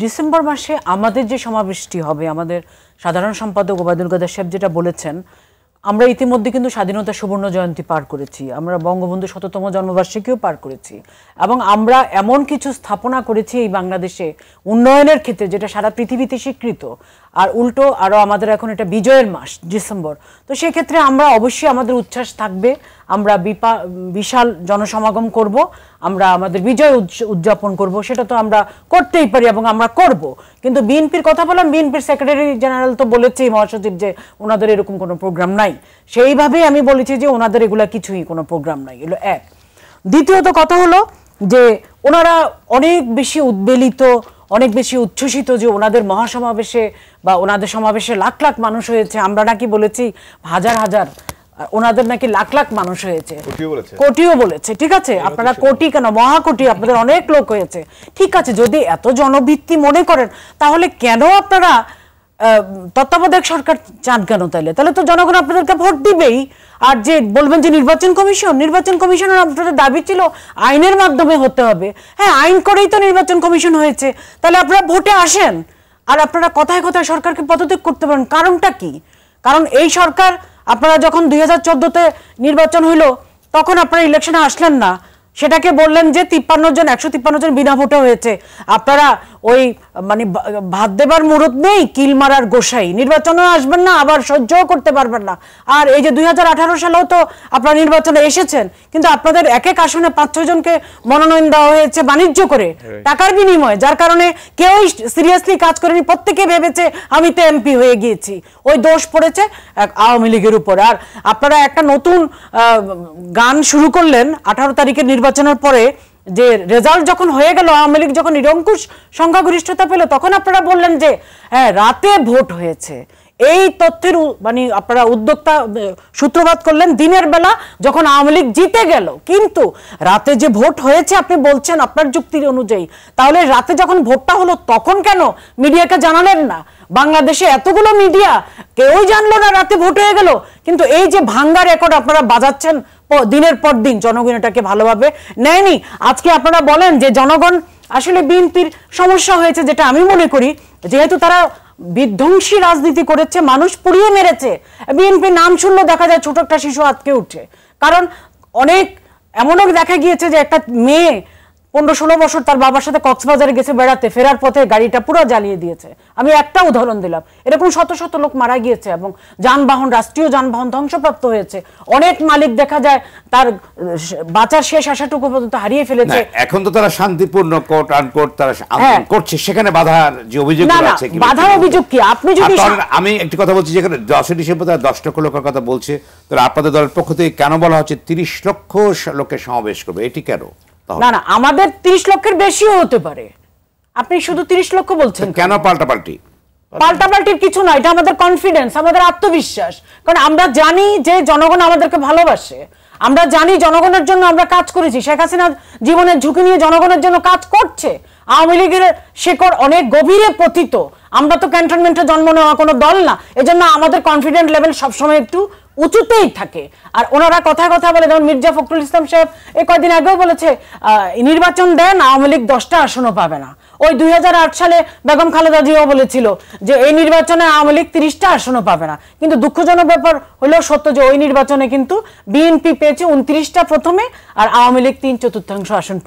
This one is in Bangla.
ডিসেম্বর মাসে আমাদের যে সমাবেশটি হবে আমাদের সাধারণ সম্পাদক ওবায়দুল কাদের সাহেব যেটা বলেছেন আমরা ইতিমধ্যে কিন্তু স্বাধীনতা সুবর্ণ জয়ন্তী পার করেছি আমরা বঙ্গবন্ধু শততম জন্মবার্ষিকীও পার করেছি এবং আমরা এমন কিছু স্থাপনা করেছি এই বাংলাদেশে উন্নয়নের ক্ষেত্রে যেটা সারা পৃথিবীতে স্বীকৃত আর উল্টো আরও আমাদের এখন এটা বিজয়ের মাস ডিসেম্বর তো সেক্ষেত্রে আমরা অবশ্যই আমাদের উচ্ছ্বাস থাকবে আমরা বিপা বিশাল জনসমাগম করব আমরা আমাদের বিজয় উদযাপন করব সেটা তো আমরা করতেই পারি এবং আমরা করব কিন্তু বিএনপির কথা বললাম বিএনপির সেক্রেটারি জেনারেল তো বলেছেই মহাসচিব যে ওনাদের এরকম কোনো প্রোগ্রাম নাই সেইভাবেই আমি বলেছি যে ওনাদের এগুলা কিছুই কোনো প্রোগ্রাম নাই এগুলো এক দ্বিতীয়ত কথা হলো যে ওনারা অনেক বেশি উদ্বেলিত অনেক বেশি উচ্ছ্বসিত যে ওনাদের মহাসমাবেশে বা ওনাদের সমাবেশে লাখ লাখ মানুষ হয়েছে আমরা নাকি বলেছি হাজার হাজার ওনাদের নাকি লাখ লাখ মানুষ হয়েছে কোটিও বলেছে ঠিক আছে আপনারা কোটি কেন মহাকোটি আপনাদের অনেক লোক হয়েছে ঠিক আছে যদি এত জনভিত্তি মনে করেন তাহলে কেন আপনারা তত্ত্বাবধায়ক সরকার চান কেন তাহলে তাহলে তো জনগণ আপনাদেরকে ভোট দিবেই আর যে বলবেন যে নির্বাচন কমিশন নির্বাচন কমিশনের আপনাদের দাবি ছিল আইনের মাধ্যমে হতে হবে হ্যাঁ আইন করেই তো নির্বাচন কমিশন হয়েছে তাহলে আপনারা ভোটে আসেন আর আপনারা কথায় কথায় সরকারকে পদত্যাগ করতে পারেন কারণটা কি কারণ এই সরকার আপনারা যখন দুই হাজার চোদ্দোতে নির্বাচন হইলো তখন আপনারা ইলেকশনে আসলেন না সেটাকে বললেন যে তিপ্পান্ন জন একশো তিপ্পান্ন জন বিনা ভোটে হয়েছে আপনারা ওই মানে ভাত দেবার মুরত নেই কিল মারার গোসাই নির্বাচনে আসবেন না আবার সহ্যও করতে পারবেন না আর এই যে দুই সালেও তো আপনারা নির্বাচনে এসেছেন কিন্তু আপনাদের এক এক আসনে পাঁচ ছজনকে মনোনয়ন দেওয়া হয়েছে বাণিজ্য করে হ্যাঁ। টাকার বিনিময়ে যার কারণে কেউই সিরিয়াসলি কাজ করেনি প্রত্যেকে ভেবেছে আমি তো এমপি হয়ে গিয়েছি ওই দোষ পড়েছে আওয়ামী লীগের উপর আর আপনারা একটা নতুন গান শুরু করলেন আঠারো তারিখের নির্বাচনের পরে যে রেজাল্ট যখন হয়ে গেল আওয়ামী লীগ যখন নিরঙ্কুশ সংখ্যাগরিষ্ঠতা পেল তখন আপনারা বললেন যে হ্যাঁ রাতে ভোট হয়েছে এই তথ্যের মানে আপনারা উদ্যোক্তা সূত্রপাত করলেন দিনের বেলা যখন আওয়ামী লীগ জিতে গেল কিন্তু রাতে যে ভোট হয়েছে আপনি বলছেন আপনার যুক্তির অনুযায়ী তাহলে রাতে যখন ভোটটা হলো তখন কেন মিডিয়াকে জানালেন না বাংলাদেশে এতগুলো মিডিয়া কেউই জানলো না রাতে ভোট হয়ে গেল কিন্তু এই যে ভাঙ্গা রেকর্ড আপনারা বাজাচ্ছেন দিনের পর দিন জনগণ এটাকে ভালোভাবে নেয়নি আজকে আপনারা বলেন যে জনগণ আসলে বিএনপির সমস্যা হয়েছে যেটা আমি মনে করি যেহেতু তারা বিধ্বংসী রাজনীতি করেছে মানুষ পুড়িয়ে মেরেছে বিএনপি নাম শুনলে দেখা যায় ছোট একটা শিশু আজকে উঠছে কারণ অনেক এমনও দেখা গিয়েছে যে একটা মেয়ে পনেরো ষোলো বছর তার বাবার সাথে কক্সবাজারে গেছে বেড়াতে ফেরার পথে গাড়িটা পুরো জ্বালিয়ে দিয়েছে আমি একটা উদাহরণ দিলাম এরকম শত শত লোক মারা গিয়েছে এবং যানবাহন রাষ্ট্রীয় যানবাহন ধ্বংসপ্রাপ্ত হয়েছে অনেক মালিক দেখা যায় তার বাঁচার শেষ আশাটুকু পর্যন্ত হারিয়ে ফেলেছে এখন তো তারা শান্তিপূর্ণ তারা হ্যাঁ। করছে সেখানে বাধার যে অভিযোগ আছে বাধার অভিযোগ কি আপনি যদি আমি একটি কথা বলছি যেখানে দশই ডিসেম্বর তারা দশ লক্ষ লোকের কথা বলছে তো আপনাদের দলের পক্ষ থেকে কেন বলা হচ্ছে তিরিশ লক্ষ লোকের সমাবেশ করবে এটি কেন না না আমাদের 30 লক্ষের বেশিও হতে পারে আপনি শুধু 30 লক্ষ বলছেন কেন পাল্টাপাল্টি পাল্টাপাল্টির কিছু না এটা আমাদের কনফিডেন্স আমাদের আত্মবিশ্বাস কারণ আমরা জানি যে জনগণ আমাদেরকে ভালোবাসে আমরা জানি জনগণের জন্য আমরা কাজ করেছি শেখ হাসিনা জীবনের ঝুঁকি নিয়ে জনগণের জন্য কাজ করছে আওয়ামী লীগের শেকড় অনেক গভীরে পতিত আমরা তো ক্যান্টনমেন্টে জন্ম নেওয়া কোনো দল না এজন্য আমাদের কনফিডেন্ট লেভেল সবসময় একটু উঁচুতেই থাকে আর ওনারা কথা কথা বলে যেমন মির্জা ফখরুল ইসলাম সাহেব এ কয়দিন আগেও বলেছে নির্বাচন দেন আওয়ামী লীগ দশটা আসনও পাবে না ওই দুই সালে বেগম খালেদা জিও বলেছিল যে এই নির্বাচনে আওয়ামী লীগ তিরিশটা আসনও পাবে না কিন্তু দুঃখজনক ব্যাপার হলেও সত্য যে ওই নির্বাচনে কিন্তু বিএনপি পেয়েছে উনত্রিশটা প্রথমে আর আওয়ামী লীগ তিন চতুর্থাংশ আসন